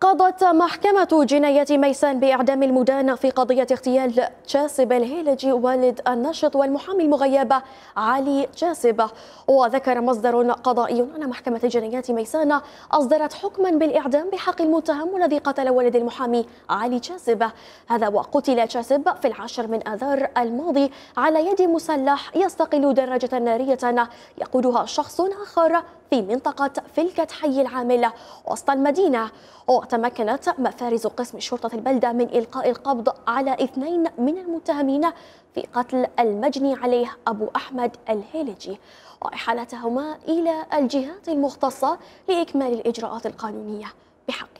قضت محكمة جناية ميسان بإعدام المدان في قضية اغتيال جاسب الهيلجي والد النشط والمحامي المغيب علي جاسب وذكر مصدر قضائي أن محكمة جناية ميسان أصدرت حكما بالإعدام بحق المتهم الذي قتل والد المحامي علي جاسب هذا وقتل جاسب في العاشر من آذار الماضي على يد مسلح يستقل دراجة نارية يقودها شخص آخر في منطقة فلكة حي العامل وسط المدينة تمكنت مفارز قسم شرطة البلدة من إلقاء القبض على اثنين من المتهمين في قتل المجني عليه أبو أحمد الهيلجي وإحالتهما إلى الجهات المختصة لإكمال الإجراءات القانونية بحقه